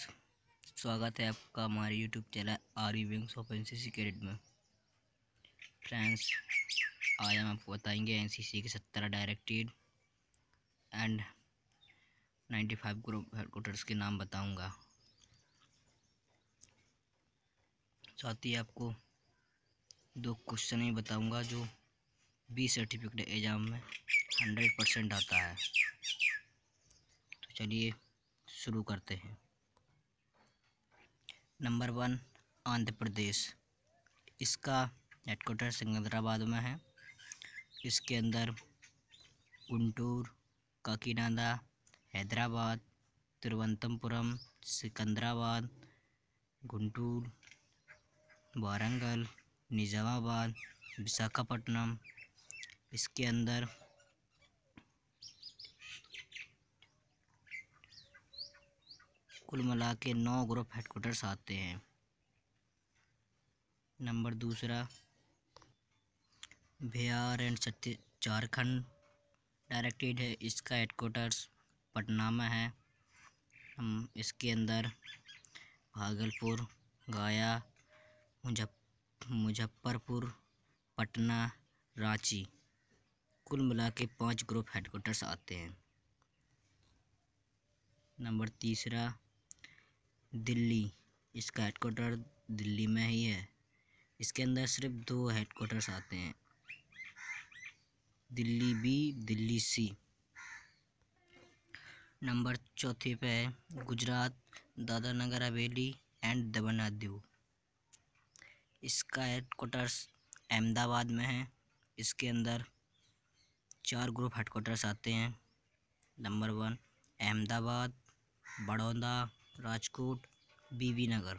friends स्वागत है आपका हमारे YouTube channel R U wings of N C cadet में फ्रेंड्स आज हम आपको बताएंगे एन सी सी के सत्तर directorates and ninety five group headquarters के नाम बताऊंगा साथ ही आपको दो क्वेश्चन ही बताऊंगा जो बी सर्टिफिकेट एग्ज़ाम में हंड्रेड परसेंट आता है तो चलिए शुरू करते हैं नंबर वन आंध्र प्रदेश इसका हेडकोटर सिकंदराबाद में है इसके अंदर गुंटूर काकीनाडा हैदराबाद तिरुवनंतपुरम सिकंदराबाद गुंटूर वारंगल निज़ामाबाद विशाखापट्टनम इसके अंदर कुल मिला के नौ ग्रुप हेडकोटर्स आते हैं नंबर दूसरा बिहार एंड छत्तीस झारखंड डायरेक्टेड है इसका हेडकोटर्स पटना में है हम इसके अंदर भागलपुर गया मुजफ्फरपुर पटना रांची कुल मिला के पाँच ग्रुप हेडकोटर्स आते हैं नंबर तीसरा दिल्ली इसका हेडकोार्टर दिल्ली में ही है इसके अंदर सिर्फ दो हेडकोार्टर्स आते हैं Delhi B Delhi C number चौथे पे है गुजरात दादा नगर हवेली एंड दमन दीव इसका हेडकोार्टर्स अहमदाबाद में है इसके अंदर चार ग्रुप हेडकोार्टर्स आते हैं number one Ahmedabad Baroda Rajkot Bhavnagar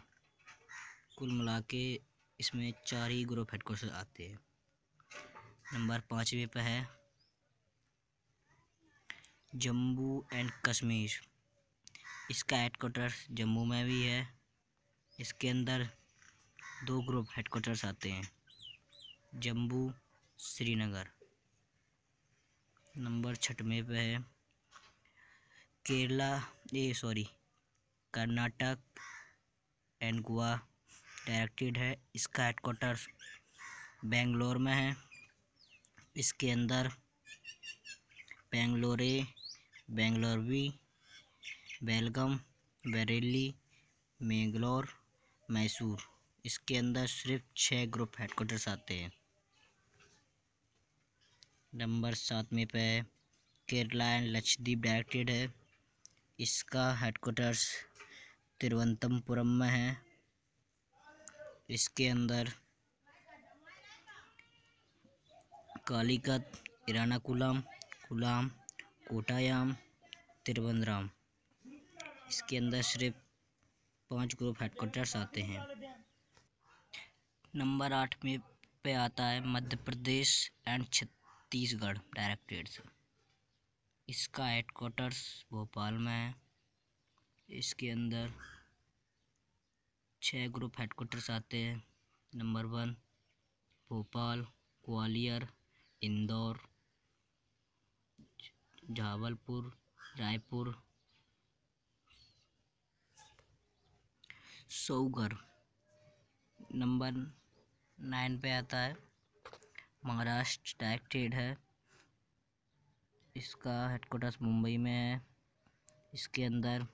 कुल मिला के इसमें चार ही ग्रुप हेड कोर्सेज आते हैं नंबर पाँचवें पर है जम्मू एंड कश्मीर इसका हेड क्वार्टर्स जम्मू में भी है इसके अंदर दो ग्रुप हेड क्वार्टर्स आते हैं जम्मू श्रीनगर नंबर छठवें पे है Kerala a sorry Karnataka and Goa directorate है इसका हेडकोटर बेंगलोर में है इसके अंदर बेंगलोरे बेंगलोरवी बेलगम बरेली मैंगलोर मैसूर इसके अंदर सिर्फ छः ग्रुप हेडकोटर्स आते हैं नंबर सात में पे केरला एंड लक्षद्वीप डायरेक्टेड है इसका हेडकोटर्स तिरुवनंतपुरम में है इसके अंदर कालीकत इरानाकुलम कुलाम कोटायाम तिरुवनंतराम इसके अंदर सिर्फ पांच ग्रुप हेडक्वार्टर्स आते हैं नंबर आठ में पे आता है मध्य प्रदेश एंड छत्तीसगढ़ डायरेक्टरेट इसका हेडक्वार्टर्स भोपाल में है इसके अंदर छः ग्रुप हेडकोटर्स आते हैं number one Bhopal Gwalior Indore Jabalpur Raipur Sagar number nine पे आता है महाराष्ट्र डायरेक्ट ट्रेड है इसका हेडकोटर्स मुंबई में है इसके अंदर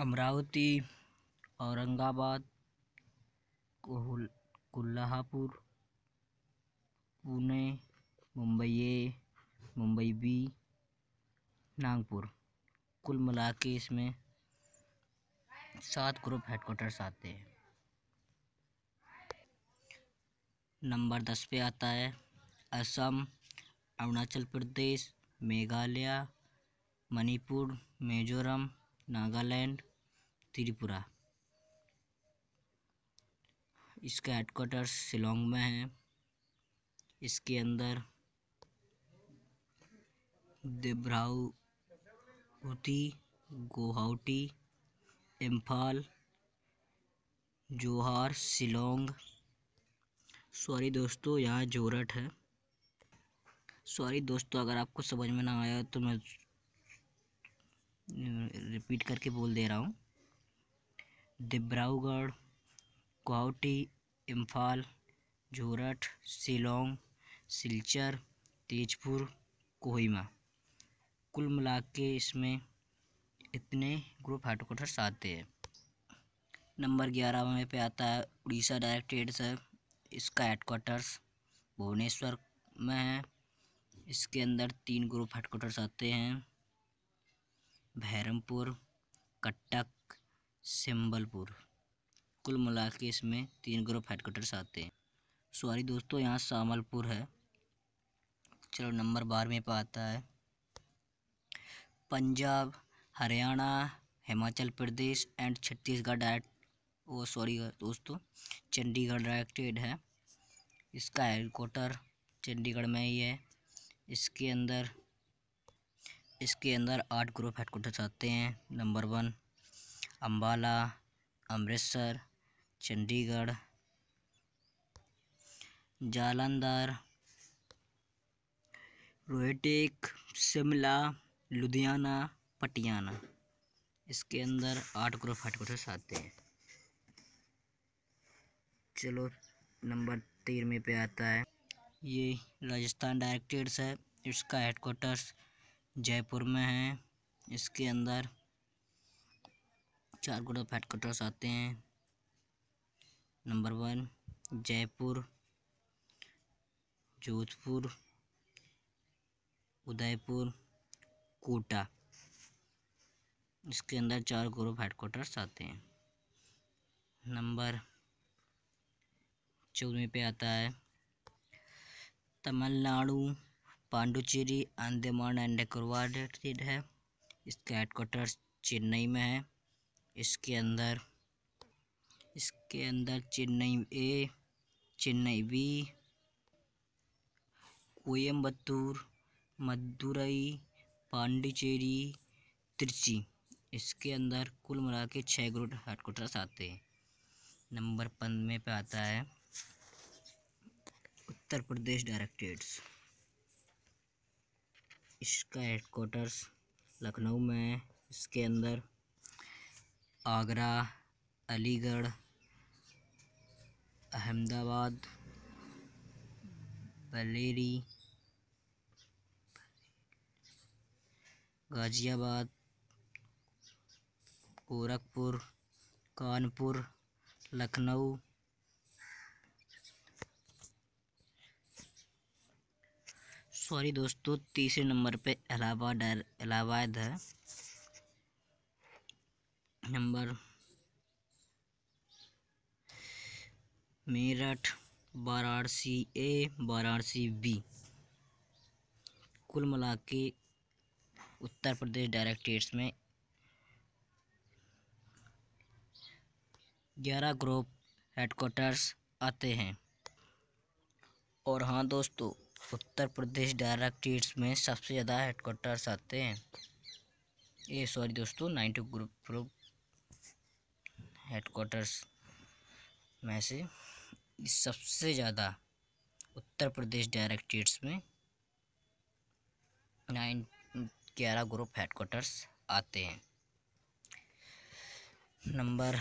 अमरावती औरंगाबाद कोल्हापुर पुणे मुंबई ए मुंबई बी नागपुर कुल मिला के इसमें सात ग्रुप हेडक्वार्टर्स आते हैं नंबर दस पे आता है असम अरुणाचल प्रदेश मेघालय मणिपुर मिजोरम नागालैंड त्रिपुरा इसका हेडकोटर शिलोंग में है इसके अंदर देब्राउती गुवाहाटी इम्फाल जोहार शिलोंग सॉरी दोस्तों यहाँ जोरट है सॉरी दोस्तों अगर आपको समझ में ना आया तो मैं रिपीट करके बोल दे रहा हूँ दिब्राउगढ़ गुवाहाटी इम्फाल जोरठ शिलोंग सिलचर तेजपुर कोहिमा कुल मिला के इसमें इतने ग्रुप हेडकोटर्स आते हैं नंबर ग्यारह में पे आता है उड़ीसा डायरेक्ट्रेट से इसका हेडकोटर्स भुवनेश्वर में है इसके अंदर तीन ग्रुप हेडकोटर्स आते हैं भैरमपुर कटक सिंबलपुर कुल मिला के इसमें तीन ग्रुप हेडकोटर्स आते हैं सॉरी दोस्तों यहाँ सामलपुर है चलो नंबर बारहवें पर आता है Punjab Haryana Himachal Pradesh and Chhattisgarh directorate sorry दोस्तों चंडीगढ़ डायरेक्टेड है इसका हेडकोटर चंडीगढ़ में ही है इसके अंदर इसके अंदर आठ ग्रुप हेडकोटर्स आते हैं नंबर वन अम्बाला अमृतसर चंडीगढ़ जालंधर रोहटेक शिमला लुधियाना पटियाना इसके अंदर आठ ग्रुप हेडकोटर्स आते हैं चलो नंबर तीन में पे आता है ये राजस्थान डायरेक्टेड्स है इसका हेडकोटर्स जयपुर में है इसके अंदर चार गुड़ा फैट कटर्स आते हैं नंबर वन जयपुर जोधपुर उदयपुर कोटा इसके अंदर चार ग्रुप हेडक्वार्टर्स आते हैं नंबर चौदह पे आता है तमिलनाडु पांडुचेरी अंडमान एंड निकोबार स्टेट है इसका हेडक्वार्टर्स चेन्नई में है इसके अंदर इसके अंदर चेन्नई ए चेन्नई बी कोयम्बतूर मदुरई पांडिचेरी त्रिची इसके अंदर कुल मिला के छः ग्रुप हेडक्वार्टर्स आते हैं नंबर पंद्रह पे आता है उत्तर प्रदेश डायरेक्टेट्स इसका हेडकोार्टर्स लखनऊ में है इसके अंदर आगरा अलीगढ़ अहमदाबाद बलेरी गाज़ियाबाद गोरखपुर कानपुर लखनऊ सॉरी दोस्तों तीसरे नंबर पे अलावा डायर है number Meerut Varanasi A Varanasi B कुल मिला उत्तर प्रदेश डायरेक्टेट्स में ग्यारह ग्रुप हेडक्वार्टर्स आते हैं और हाँ दोस्तों उत्तर प्रदेश डायरेक्टेट्स में सबसे ज़्यादा हेडक्वार्टर्स आते हैं ये सॉरी दोस्तों नाइन्टी ग्रुप ग्रुप हेडक्वार्टर्स में से सबसे ज़्यादा उत्तर प्रदेश डायरेक्टेट्स में नाइन ग्यारह ग्रुप हेडक्वार्टर्स आते हैं नंबर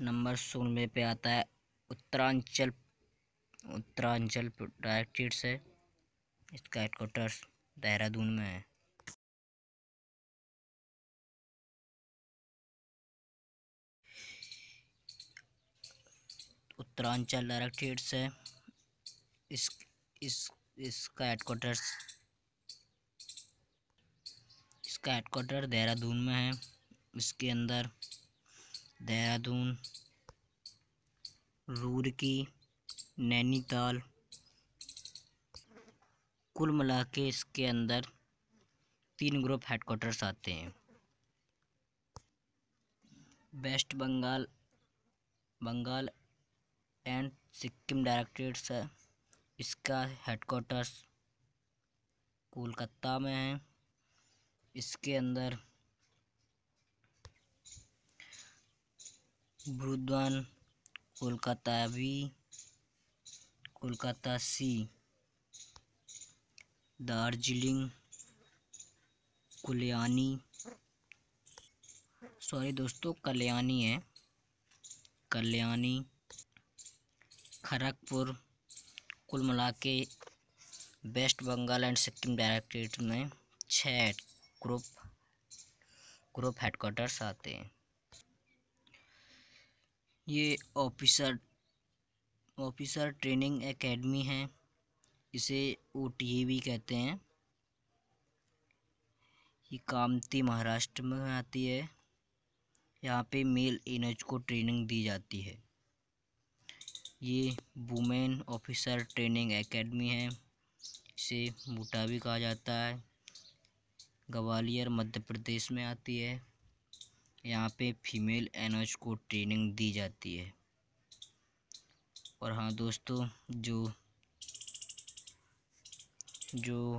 नंबर सोलह पे आता है उत्तरांचल उत्तरांचल डायरेक्ट्रेट है इसका हेडकोटर्स देहरादून में है उत्तरांचल डायरेक्ट्रेट है इस इस इसका हेडकोटर्स इसका हेडकोटर देहरादून में है इसके अंदर देहरादून रूरकी नैनीताल कुल मिला के इसके अंदर तीन ग्रुप हेडकोटर्स आते हैं West Bengal Bengal and Sikkim directorates है इसका हेडकोटर्स कोलकाता में है इसके अंदर Burdwan Kolkata B Kolkata C Darjeeling Kalyani sorry दोस्तों कल्याणी है कल्याणी खड़गपुर कुल मिला के West Bengal and Sikkim directorate में छः ग्रुप ग्रुप हेडक्वार्टर्स आते हैं ये ऑफिसर ऑफिसर ट्रेनिंग एकेडमी है इसे ओ भी कहते हैं ये कामती महाराष्ट्र में आती है यहाँ पे मेल एन को ट्रेनिंग दी जाती है ये वुमेन ऑफिसर ट्रेनिंग एकेडमी है इसे बूटा भी कहा जाता है ग्वालियर मध्य प्रदेश में आती है यहाँ पे फीमेल एन को ट्रेनिंग दी जाती है और हाँ दोस्तों जो जो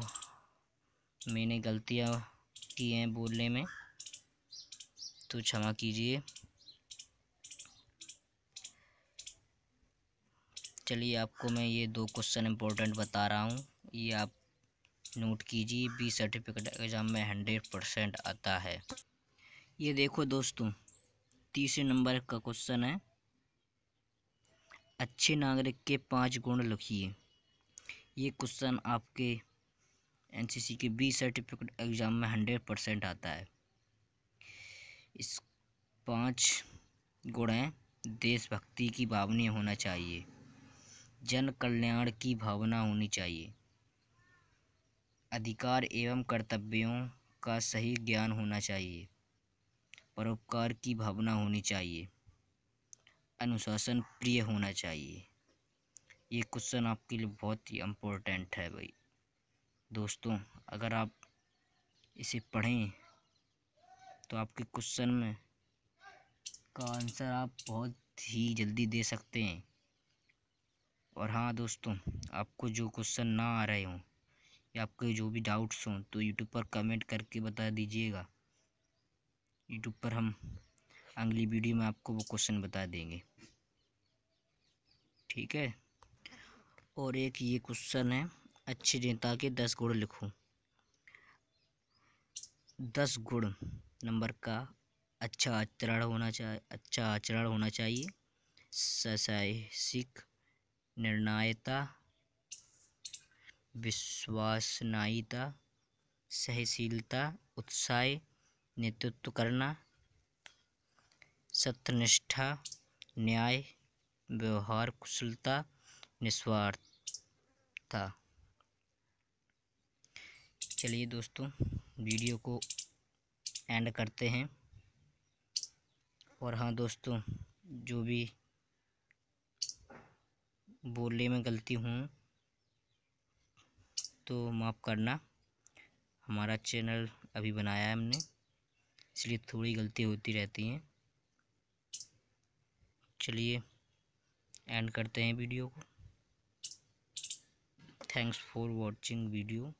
मैंने गलतियाँ की हैं बोलने में तो क्षमा कीजिए चलिए आपको मैं ये दो क्वेश्चन इम्पोर्टेंट बता रहा हूँ ये आप नोट कीजिए बी सर्टिफिकेट एग्ज़ाम में हंड्रेड परसेंट आता है ये देखो दोस्तों तीसरे नंबर का क्वेश्चन है अच्छे नागरिक के पाँच गुण लिखिए ये क्वेश्चन आपके एनसीसी के बी सर्टिफिकेट एग्ज़ाम में हंड्रेड परसेंट आता है इस पांच गुण हैं देशभक्ति की भावना होना चाहिए जन कल्याण की भावना होनी चाहिए अधिकार एवं कर्तव्यों का सही ज्ञान होना चाहिए परोपकार की भावना होनी चाहिए अनुशासन प्रिय होना चाहिए ये क्वेश्चन आपके लिए बहुत ही इम्पोर्टेंट है भाई दोस्तों अगर आप इसे पढ़ें तो आपके क्वेश्चन में का आंसर आप बहुत ही जल्दी दे सकते हैं और हाँ दोस्तों आपको जो क्वेश्चन ना आ रहे हों या आपके जो भी डाउट्स हों तो यूट्यूब पर कमेंट करके बता दीजिएगा यूट्यूब पर हम अगली वीडियो में आपको वो क्वेश्चन बता देंगे ठीक है और एक ये क्वेश्चन है अच्छे नेता के दस गुण लिखो दस गुण नंबर का अच्छा आचरण होना चाहिए अच्छा आचरण होना चाहिए ससाहसिक निर्णायता विश्वासनायिता सहशीलता उत्साह नेतृत्व करना सत्यनिष्ठा न्याय व्यवहार कुशलता निस्वार्थता चलिए दोस्तों वीडियो को एंड करते हैं और हाँ दोस्तों जो भी बोलने में गलती हूँ तो माफ़ करना हमारा चैनल अभी बनाया है हमने इसलिए थोड़ी गलती होती रहती हैं चलिए एंड करते हैं वीडियो को थैंक्स फॉर वॉचिंग वीडियो